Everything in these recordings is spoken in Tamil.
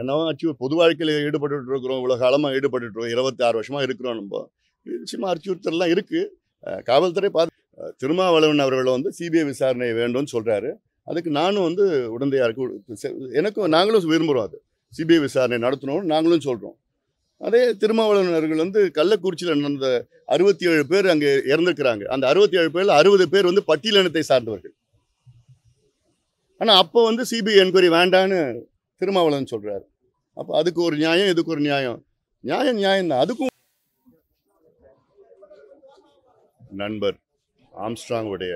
என்னவா அச்சு பொது வாழ்க்கையில் ஈடுபட்டு இருக்கிறோம் இவ்வளோ காலமாக ஈடுபட்டு இருக்கிறோம் இருபத்தி ஆறு வருஷமாக இருக்கிறோம் நம்ம நிச்சயமாக அச்சுறுத்தல்லாம் இருக்குது காவல்துறை பார்த்து திருமாவளவன் அவர்கள் வந்து சிபிஐ விசாரணை வேண்டும்னு சொல்கிறாரு அதுக்கு நானும் வந்து உடந்தையாக இருக்கு எனக்கும் நாங்களும் விரும்புகிறோம் அது சிபிஐ விசாரணை நடத்தணும்னு நாங்களும் சொல்கிறோம் அதே அவர்கள் வந்து கள்ளக்குறிச்சியில் நடந்த அறுபத்தி ஏழு பேர் அங்கே இறந்துருக்கிறாங்க அந்த அறுபத்தி ஏழு பேரில் அறுபது பேர் வந்து பட்டியலினத்தை சார்ந்தவர்கள் ஆனால் அப்போ வந்து சிபிஐ என்கொயரி வேண்டான்னு திருமாவளவன் சொல்கிறார் அப்போ அதுக்கு ஒரு நியாயம் இதுக்கு ஒரு நியாயம் நியாயம் நியாயம் தான் அதுக்கும் நண்பர் ஆம்ஸ்ட்ராங்குடைய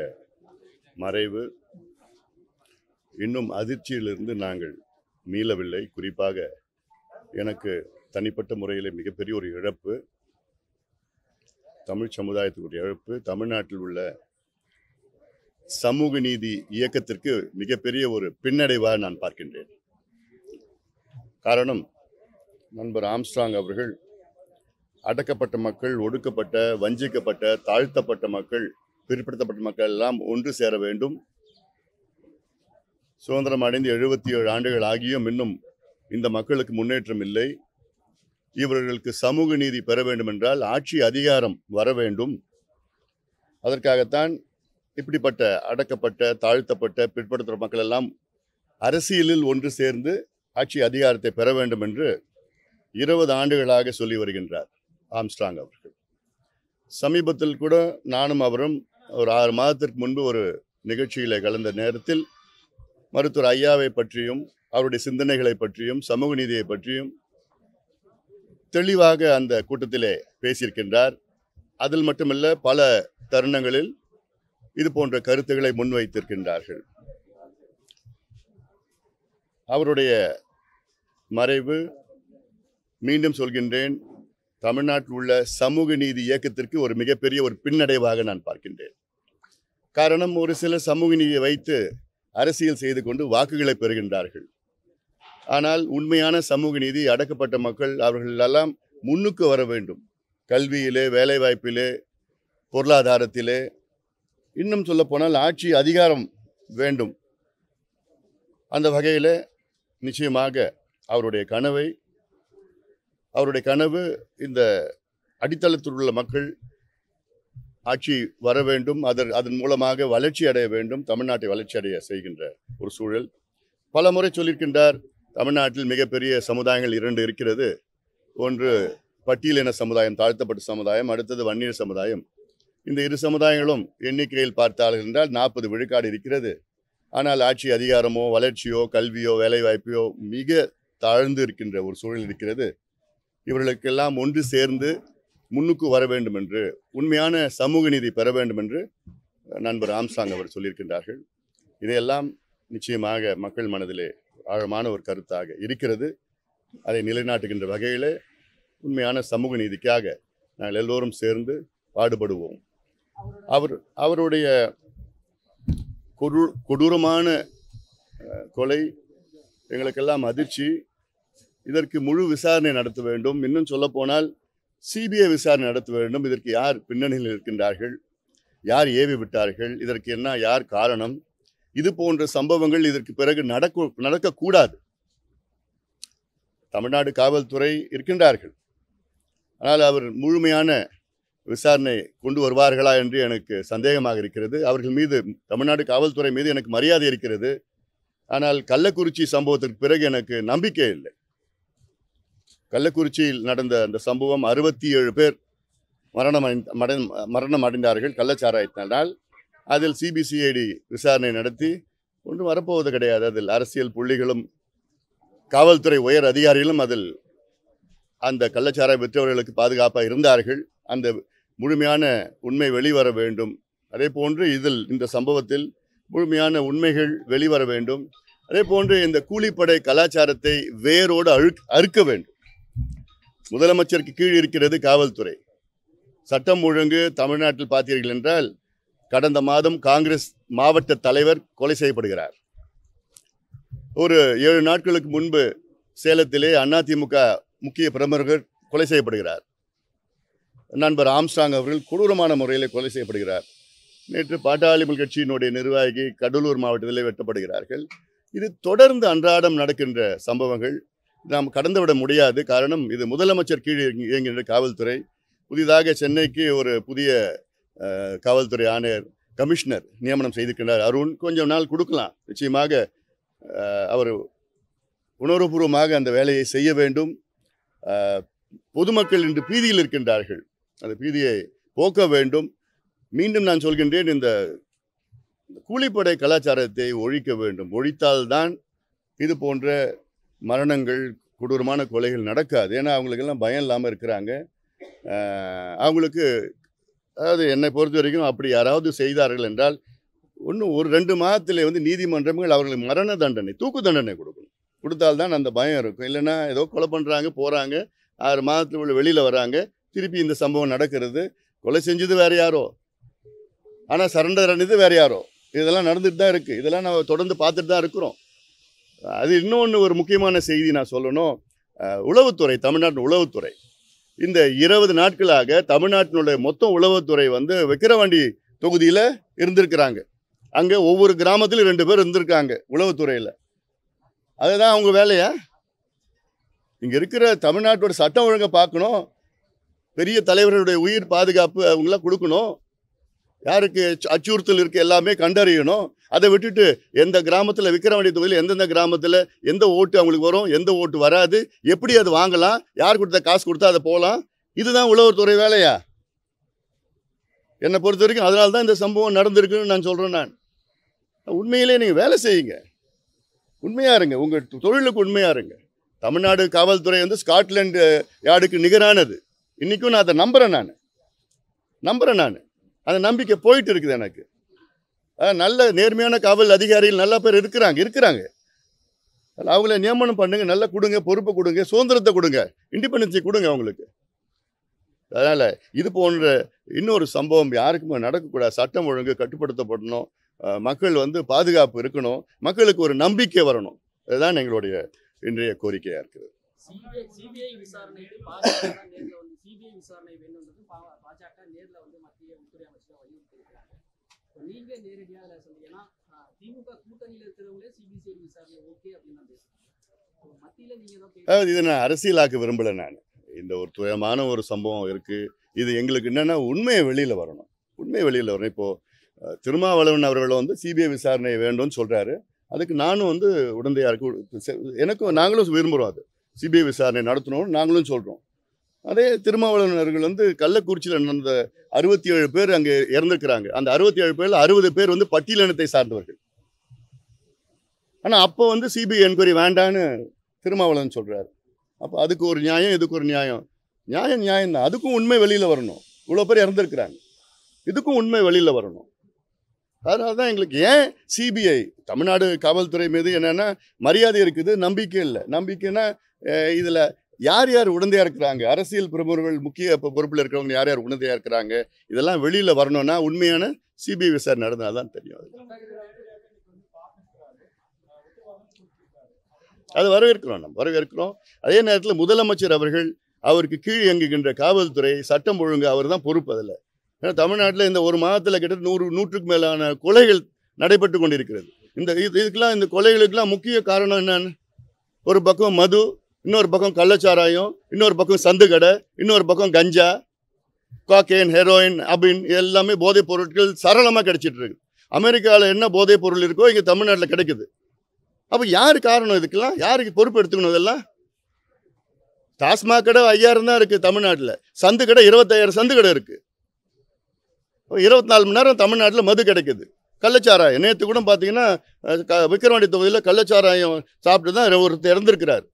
மறைவு இன்னும் அதிர்ச்சியிலிருந்து நாங்கள் மீளவில்லை குறிப்பாக எனக்கு தனிப்பட்ட முறையில் மிகப்பெரிய ஒரு இழப்பு தமிழ் சமுதாயத்துக்குரிய இழப்பு தமிழ்நாட்டில் உள்ள சமூக நீதி இயக்கத்திற்கு மிகப்பெரிய ஒரு பின்னடைவாக நான் பார்க்கின்றேன் காரணம் நண்பர் ஆம்ஸ்ட்ராங் அவர்கள் அடக்கப்பட்ட மக்கள் ஒடுக்கப்பட்ட வஞ்சிக்கப்பட்ட தாழ்த்தப்பட்ட மக்கள் பிற்படுத்தப்பட்ட மக்கள் எல்லாம் ஒன்று சேர வேண்டும் சுதந்திரம் அடைந்து எழுபத்தி ஏழு ஆண்டுகள் ஆகியும் இன்னும் இந்த மக்களுக்கு முன்னேற்றம் இல்லை இவர்களுக்கு சமூக நீதி பெற வேண்டும் என்றால் ஆட்சி அதிகாரம் வர வேண்டும் அதற்காகத்தான் இப்படிப்பட்ட அடக்கப்பட்ட தாழ்த்தப்பட்ட பிற்படுத்துகிற மக்கள் எல்லாம் அரசியலில் ஒன்று சேர்ந்து ஆட்சி அதிகாரத்தை பெற வேண்டும் என்று இருபது ஆண்டுகளாக சொல்லி வருகின்றார் ஆம்ஸ்ட்ராங் அவர்கள் சமீபத்தில் கூட நானும் அவரும் ஒரு ஆறு மாதத்திற்கு முன்பு ஒரு நிகழ்ச்சியில் கலந்த நேரத்தில் மருத்துவர் ஐயாவை பற்றியும் அவருடைய சிந்தனைகளை பற்றியும் சமூக நீதியை பற்றியும் தெளிவாக அந்த கூட்டத்திலே பேசியிருக்கின்றார் அதில் மட்டுமல்ல பல தருணங்களில் இது போன்ற கருத்துக்களை முன்வைத்திருக்கின்றார்கள் அவருடைய மறைவு மீண்டும் சொல்கின்றேன் தமிழ்நாட்டில் உள்ள சமூக நீதி இயக்கத்திற்கு ஒரு மிகப்பெரிய ஒரு பின்னடைவாக நான் பார்க்கின்றேன் காரணம் ஒரு சில சமூக நீதியை வைத்து அரசியல் செய்து கொண்டு வாக்குகளை பெறுகின்றார்கள் ஆனால் உண்மையான சமூக நீதி அடக்கப்பட்ட மக்கள் அவர்களெல்லாம் முன்னுக்கு வர வேண்டும் கல்வியிலே வேலைவாய்ப்பிலே பொருளாதாரத்திலே இன்னும் சொல்லப்போனால் ஆட்சி அதிகாரம் வேண்டும் அந்த வகையில் நிச்சயமாக அவருடைய கனவை அவருடைய கனவு இந்த அடித்தளத்தில் உள்ள மக்கள் ஆட்சி வர வேண்டும் அதன் அதன் மூலமாக வளர்ச்சி அடைய வேண்டும் தமிழ்நாட்டை வளர்ச்சி அடைய செய்கின்ற ஒரு சூழல் பல முறை சொல்லியிருக்கின்றார் தமிழ்நாட்டில் மிகப்பெரிய சமுதாயங்கள் இரண்டு இருக்கிறது ஒன்று பட்டியலின சமுதாயம் தாழ்த்தப்பட்ட சமுதாயம் அடுத்தது வன்னியர் சமுதாயம் இந்த இரு சமுதாயங்களும் எண்ணிக்கையில் பார்த்தால் என்றால் நாற்பது விழுக்காடு இருக்கிறது ஆனால் ஆட்சி அதிகாரமோ வளர்ச்சியோ கல்வியோ வேலைவாய்ப்பையோ மிக தாழ்ந்து இருக்கின்ற ஒரு சூழல் இருக்கிறது இவர்களுக்கெல்லாம் ஒன்று சேர்ந்து முன்னுக்கு வர வேண்டும் என்று உண்மையான சமூக நீதி பெற வேண்டும் என்று நண்பர் ஆம்சாங் அவர் சொல்லியிருக்கின்றார்கள் இதையெல்லாம் நிச்சயமாக மக்கள் மனதிலே ஆழமான ஒரு கருத்தாக இருக்கிறது அதை நிலைநாட்டுகின்ற வகையிலே உண்மையான சமூக நீதிக்காக நாங்கள் எல்லோரும் சேர்ந்து பாடுபடுவோம் அவர் அவருடைய கொடூரமான கொலை எங்களுக்கெல்லாம் அதிர்ச்சி இதற்கு முழு விசாரணை நடத்த வேண்டும் இன்னும் சொல்ல போனால் சிபிஐ விசாரணை நடத்த வேண்டும் இதற்கு யார் பின்னணியில் இருக்கின்றார்கள் யார் ஏவி விட்டார்கள் இதற்கு என்ன யார் காரணம் இது போன்ற சம்பவங்கள் இதற்கு பிறகு நடக்க நடக்கக்கூடாது தமிழ்நாடு காவல்துறை இருக்கின்றார்கள் ஆனால் அவர் முழுமையான விசாரணை கொண்டு வருவார்களா என்று எனக்கு சந்தேகமாக இருக்கிறது அவர்கள் மீது தமிழ்நாடு காவல்துறை மீது எனக்கு மரியாதை இருக்கிறது ஆனால் கள்ளக்குறிச்சி சம்பவத்திற்கு பிறகு எனக்கு நம்பிக்கை இல்லை கள்ளக்குறிச்சியில் நடந்த அந்த சம்பவம் அறுபத்தி ஏழு பேர் மரணம் அடை மரணம் அடைந்தார்கள் கள்ளச்சாராயத்தினால் அதில் சிபிசிஐடி விசாரணை நடத்தி ஒன்றும் வரப்போவது கிடையாது அதில் அரசியல் புள்ளிகளும் காவல்துறை உயர் அதிகாரிகளும் அதில் அந்த கள்ளச்சாராய விற்றவர்களுக்கு பாதுகாப்பாக இருந்தார்கள் அந்த முழுமையான உண்மை வெளிவர வேண்டும் அதே போன்று இதில் இந்த சம்பவத்தில் முழுமையான உண்மைகள் வெளிவர வேண்டும் அதே போன்று இந்த கூலிப்படை கலாச்சாரத்தை வேரோடு அழு அறுக்க வேண்டும் முதலமைச்சருக்கு கீழ் இருக்கிறது காவல்துறை சட்டம் ஒழுங்கு தமிழ்நாட்டில் பார்த்தீர்கள் என்றால் கடந்த மாதம் காங்கிரஸ் மாவட்ட தலைவர் கொலை செய்யப்படுகிறார் ஒரு ஏழு நாட்களுக்கு முன்பு சேலத்திலே அதிமுக முக்கிய பிரமுகர்கள் கொலை செய்யப்படுகிறார் நண்பர் ஆம்ஸ்டாங் அவர்கள் கொடூரமான முறையில் கொலை செய்யப்படுகிறார் நேற்று பாட்டாளிமல் கட்சியினுடைய நிர்வாகி கடலூர் மாவட்டத்தில் வெட்டப்படுகிறார்கள் இது தொடர்ந்து அன்றாடம் நடக்கின்ற சம்பவங்கள் நாம் கடந்துவிட முடியாது காரணம் இது முதலமைச்சர் கீழ் இயங்குகின்ற காவல்துறை புதிதாக சென்னைக்கு ஒரு புதிய காவல்துறை ஆணையர் கமிஷனர் நியமனம் செய்திருக்கிறார் அருண் கொஞ்சம் நாள் கொடுக்கலாம் நிச்சயமாக அவர் உணர்வுபூர்வமாக அந்த வேலையை செய்ய வேண்டும் பொதுமக்கள் இன்று பீதியில் இருக்கின்றார்கள் அந்த பீதியை போக்க வேண்டும் மீண்டும் நான் சொல்கின்றேன் இந்த கூலிப்படை கலாச்சாரத்தை ஒழிக்க வேண்டும் ஒழித்தால்தான் இது போன்ற மரணங்கள் கொடூரமான கொலைகள் நடக்காது ஏன்னா அவங்களுக்கெல்லாம் பயம் இல்லாமல் இருக்கிறாங்க அவங்களுக்கு அதாவது என்னை பொறுத்த வரைக்கும் அப்படி யாராவது செய்தார்கள் என்றால் ஒன்றும் ஒரு ரெண்டு மாதத்தில் வந்து நீதிமன்றங்கள் அவர்களுக்கு மரண தண்டனை தூக்கு தண்டனை கொடுக்கணும் கொடுத்தால்தான் அந்த பயம் இருக்கும் இல்லைன்னா ஏதோ கொலை பண்ணுறாங்க போகிறாங்க ஆறு மாதத்தில் உள்ள வெளியில் வராங்க திருப்பி இந்த சம்பவம் நடக்கிறது கொலை செஞ்சது வேறு யாரோ ஆனால் சரண்டர் அணிது வேறு யாரோ இதெல்லாம் நடந்துட்டு தான் இருக்குது இதெல்லாம் நம்ம தொடர்ந்து பார்த்துட்டு தான் இருக்கிறோம் அது இன்னொன்று ஒரு முக்கியமான செய்தி நான் சொல்லணும் உளவுத்துறை தமிழ்நாட்டின் உளவுத்துறை இந்த இருபது நாட்களாக தமிழ்நாட்டினுடைய மொத்தம் உளவுத்துறை வந்து விக்கிரவாண்டி தொகுதியில் இருந்திருக்கிறாங்க அங்கே ஒவ்வொரு கிராமத்திலும் ரெண்டு பேர் இருந்திருக்காங்க உளவுத்துறையில் அதுதான் அவங்க வேலையா இங்கே இருக்கிற தமிழ்நாட்டோட சட்டம் ஒழுங்கை பார்க்கணும் பெரிய தலைவர்களுடைய உயிர் பாதுகாப்பு அவங்களாம் கொடுக்கணும் யாருக்கு அச்சுறுத்தல் இருக்குது எல்லாமே கண்டறியணும் அதை விட்டுட்டு எந்த கிராமத்தில் விக்கிரவாண்டி தொகுதியில் எந்தெந்த கிராமத்தில் எந்த ஓட்டு அவங்களுக்கு வரும் எந்த ஓட்டு வராது எப்படி அது வாங்கலாம் யார் கொடுத்தா காசு கொடுத்தா அதை போகலாம் இதுதான் உழவுத்துறை வேலையா என்னை பொறுத்த வரைக்கும் அதனால தான் இந்த சம்பவம் நடந்திருக்குன்னு நான் சொல்கிறேன் நான் உண்மையிலே நீங்கள் வேலை செய்யுங்க உண்மையாக இருங்க உங்கள் தொழிலுக்கு உண்மையாக இருங்க தமிழ்நாடு காவல்துறை வந்து ஸ்காட்லாண்டு யார்டுக்கு நிகரானது இன்றைக்கும் நான் அதை நம்புகிறேன் நான் நம்புகிறேன் நான் அந்த நம்பிக்கை போயிட்டு இருக்குது எனக்கு நல்ல நேர்மையான காவல் அதிகாரிகள் நல்ல பேர் இருக்கிறாங்க இருக்கிறாங்க அவங்கள நியமனம் பண்ணுங்க நல்லா கொடுங்க பொறுப்பை கொடுங்க சுதந்திரத்தை கொடுங்க இண்டிபெண்டன்ஸை கொடுங்க அவங்களுக்கு அதனால் இது போன்ற இன்னொரு சம்பவம் யாருக்குமே நடக்கக்கூடாது சட்டம் ஒழுங்கு கட்டுப்படுத்தப்படணும் மக்கள் வந்து பாதுகாப்பு இருக்கணும் மக்களுக்கு ஒரு நம்பிக்கை வரணும் இதுதான் எங்களுடைய இன்றைய கோரிக்கையாக இருக்குது சிபிஐ விசாரணை E நீங்க நேரடியா சொன்னீங்கன்னா திமுக கூட்டணியில் இருக்கிறவங்களே சிபிசிஐ விசாரணை ஓகே அப்படின்னு நான் பேசுறேன் அதாவது இதை நான் அரசியலாக்க விரும்பலை நான் இந்த ஒரு துயமான ஒரு சம்பவம் இருக்குது இது எங்களுக்கு என்னென்னா உண்மையை வெளியில் வரணும் உண்மையை வெளியில் வரணும் இப்போது திருமாவளவன் அவர்கள் வந்து சிபிஐ e விசாரணை வேண்டும்னு சொல்கிறாரு அதுக்கு நானும் வந்து உடந்தையாக இருக்கு எனக்கும் நாங்களும் விரும்புகிறோம் அது சிபிஐ e விசாரணை நடத்தணும்னு நாங்களும் சொல்கிறோம் அதே திருமாவளவனர்கள் வந்து கள்ளக்குறிச்சியில் நடந்த அறுபத்தி ஏழு பேர் அங்கே இறந்துருக்கிறாங்க அந்த அறுபத்தி ஏழு பேரில் அறுபது பேர் வந்து பட்டியலினத்தை சார்ந்தவர்கள் ஆனால் அப்போ வந்து சிபிஐ என்கொயரி வேண்டான்னு திருமாவளவன் சொல்கிறாரு அப்போ அதுக்கு ஒரு நியாயம் இதுக்கு ஒரு நியாயம் நியாயம் நியாயம் தான் அதுக்கும் உண்மை வெளியில் வரணும் இவ்வளோ பேர் இறந்துருக்கிறாங்க இதுக்கும் உண்மை வெளியில் வரணும் அதனால தான் எங்களுக்கு ஏன் சிபிஐ தமிழ்நாடு காவல்துறை மீது என்னென்னா மரியாதை இருக்குது நம்பிக்கை இல்லை நம்பிக்கைன்னா இதில் யார் யார் உடந்தையாக இருக்கிறாங்க அரசியல் பிரமுகர்கள் முக்கிய இப்போ பொறுப்பில் இருக்கிறவங்க யார் யார் உடந்தையாக இருக்கிறாங்க இதெல்லாம் வெளியில் வரணும்னா உண்மையான சிபிஐ விசாரணை நடந்தால் தான் தெரியும் அது வரவேற்கிறோம் நம்ம வரவேற்கிறோம் அதே நேரத்தில் முதலமைச்சர் அவர்கள் அவருக்கு கீழ் இயங்குகின்ற காவல்துறை சட்டம் ஒழுங்கு அவர் தான் பொறுப்பு அதில் ஏன்னா தமிழ்நாட்டில் இந்த ஒரு மாதத்தில் கிட்ட நூறு நூற்றுக்கு மேலான கொலைகள் நடைபெற்று கொண்டிருக்கிறது இந்த இதுக்கெல்லாம் இந்த கொலைகளுக்கெல்லாம் முக்கிய காரணம் என்னன்னு ஒரு பக்கம் மது இன்னொரு பக்கம் கள்ளச்சாராயம் இன்னொரு பக்கம் சந்து கடை இன்னொரு பக்கம் கஞ்சா காக்கேன் ஹெரோயின் அபின் எல்லாமே போதைப் பொருட்கள் சரளமாக கிடைச்சிட்டு இருக்கு அமெரிக்காவில் என்ன போதைப் பொருள் இருக்கோ இங்கே தமிழ்நாட்டில் கிடைக்குது அப்போ யார் காரணம் இதுக்கெல்லாம் யாருக்கு பொறுப்பு எடுத்துக்கணும் இதெல்லாம் டாஸ்மாக் கடை ஐயாயிரம் தான் இருக்குது தமிழ்நாட்டில் சந்து கடை இருபத்தாயிரம் சந்து கடை இருக்குது இருபத்தி நாலு மணி நேரம் தமிழ்நாட்டில் மது கிடைக்குது கள்ளச்சாராயம் நேற்று கூட பார்த்தீங்கன்னா விக்கிரவாண்டி தொகுதியில் கள்ளச்சாராயம் சாப்பிட்டு தான் ஒருத்தர் இறந்துருக்கிறார்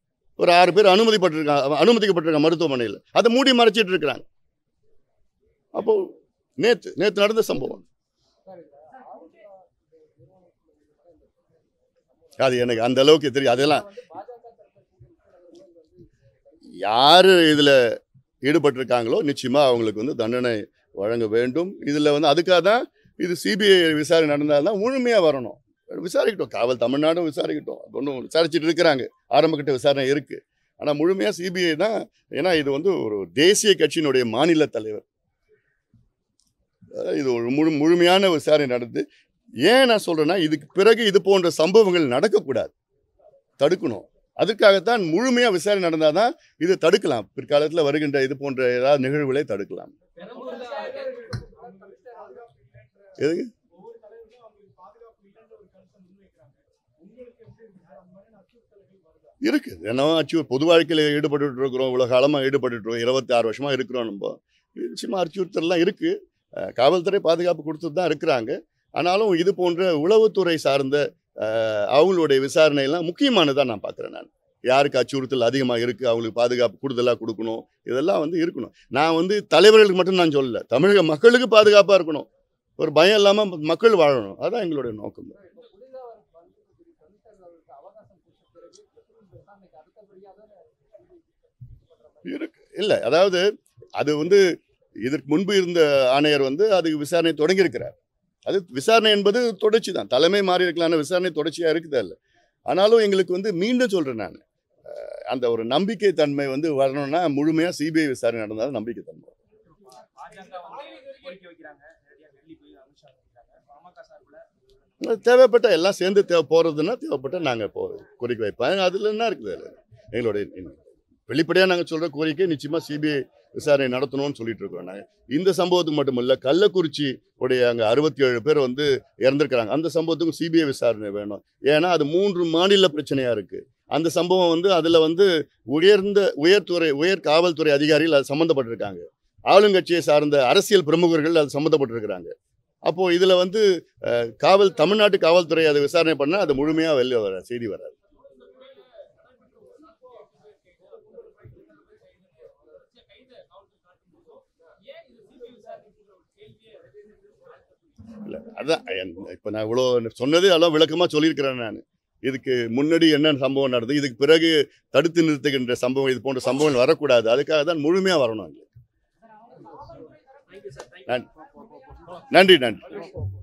ஒரு ஆறு பேர் அனுமதிப்பட்டிருக்காங்க அனுமதிக்கப்பட்டிருக்காங்க மருத்துவமனையில் அதை மூடி மறைச்சிட்டு இருக்கிறாங்க அப்போது நேற்று நேற்று நடந்த சம்பவம் அது எனக்கு அந்த அளவுக்கு தெரியும் அதெல்லாம் யார் இதில் ஈடுபட்டிருக்காங்களோ நிச்சயமாக அவங்களுக்கு வந்து தண்டனை வழங்க வேண்டும் இதில் வந்து அதுக்காக தான் இது சிபிஐ விசாரணை நடந்தால் தான் முழுமையாக வரணும் விசாரிக்கட்டும் காவல் தமிழ்நாடும் விசாரிக்கட்டும் அது ஒன்றும் விசாரிச்சுட்டு இருக்கிறாங்க ஆரம்பக்கிட்ட விசாரணை இருக்குது ஆனால் முழுமையாக சிபிஐ தான் ஏன்னா இது வந்து ஒரு தேசிய கட்சியினுடைய மாநில தலைவர் இது ஒரு முழு முழுமையான விசாரணை நடந்து ஏன் நான் சொல்கிறேன்னா இதுக்கு பிறகு இது போன்ற சம்பவங்கள் நடக்கக்கூடாது தடுக்கணும் அதுக்காகத்தான் முழுமையாக விசாரணை நடந்தால் தான் இது தடுக்கலாம் பிற்காலத்தில் வருகின்ற இது போன்ற ஏதாவது நிகழ்வுகளை தடுக்கலாம் எதுங்க இருக்குது என்னவோ அச்சீவ் பொது வாழ்க்கையில் ஈடுபட்டு இருக்கிறோம் இவ்வளோ காலமாக ஈடுபட்டு இருக்கிறோம் இருபத்தி ஆறு வருஷமாக இருக்கிறோம் நம்ம நிச்சயமாக அச்சுறுத்தல்லாம் இருக்குது காவல்துறை பாதுகாப்பு கொடுத்துட்டு தான் இருக்கிறாங்க ஆனாலும் இது போன்ற உளவுத்துறை சார்ந்த அவங்களுடைய விசாரணையெல்லாம் முக்கியமானதாக நான் பார்க்குறேன் நான் யாருக்கு அச்சுறுத்தல் அதிகமாக இருக்குது அவங்களுக்கு பாதுகாப்பு கூடுதலாக கொடுக்கணும் இதெல்லாம் வந்து இருக்கணும் நான் வந்து தலைவர்களுக்கு மட்டும் நான் சொல்லலை தமிழக மக்களுக்கு பாதுகாப்பாக இருக்கணும் ஒரு பயம் இல்லாமல் மக்கள் வாழணும் அதுதான் எங்களுடைய நோக்கம் இருக்கு இல்லை அதாவது அது வந்து இதற்கு முன்பு இருந்த ஆணையர் வந்து அதுக்கு விசாரணை தொடங்கியிருக்கிறார் அது விசாரணை என்பது தொடர்ச்சி தான் தலைமை மாறி இருக்கலான விசாரணை தொடர்ச்சியாக இருக்குது இல்லை ஆனாலும் எங்களுக்கு வந்து மீண்டும் சொல்கிறேன் நான் அந்த ஒரு நம்பிக்கை தன்மை வந்து வரணும்னா முழுமையாக சிபிஐ விசாரணை நடந்தாலும் நம்பிக்கை தன்மை தேவைப்பட்ட எல்லாம் சேர்ந்து தேவை போகிறதுன்னா தேவைப்பட்ட நாங்கள் போ குறிக்க வைப்பேன் அதில் என்ன இருக்குது எங்களுடைய வெளிப்படையாக நாங்கள் சொல்கிற கோரிக்கை நிச்சயமாக சிபிஐ விசாரணை நடத்தணும்னு சொல்லிட்டு இருக்கோம் நாங்கள் இந்த சம்பவத்துக்கு மட்டுமல்ல கள்ளக்குறிச்சி உடைய அங்கே அறுபத்தி ஏழு பேர் வந்து இறந்துருக்கிறாங்க அந்த சம்பவத்துக்கும் சிபிஐ விசாரணை வேணும் ஏன்னா அது மூன்று மாநில பிரச்சனையாக இருக்குது அந்த சம்பவம் வந்து அதில் வந்து உயர்ந்த உயர்துறை உயர் காவல்துறை அதிகாரிகள் அது சம்மந்தப்பட்டிருக்காங்க ஆளுங்கட்சியை சார்ந்த அரசியல் பிரமுகர்கள் அது சம்மந்தப்பட்டிருக்கிறாங்க அப்போது இதில் வந்து காவல் தமிழ்நாட்டு காவல்துறை அதை விசாரணை பண்ணால் அது முழுமையாக வெளியே வர செய்தி வராது இல்லை அதான் இப்போ நான் இவ்வளோ சொன்னதே அதெல்லாம் விளக்கமாக சொல்லியிருக்கிறேன் நான் இதுக்கு முன்னாடி என்னென்ன சம்பவம் நடந்தது இதுக்கு பிறகு தடுத்து நிறுத்துகின்ற சம்பவம் இது போன்ற சம்பவங்கள் வரக்கூடாது அதுக்காக தான் முழுமையாக வரணும் அங்கே நன்றி நன்றி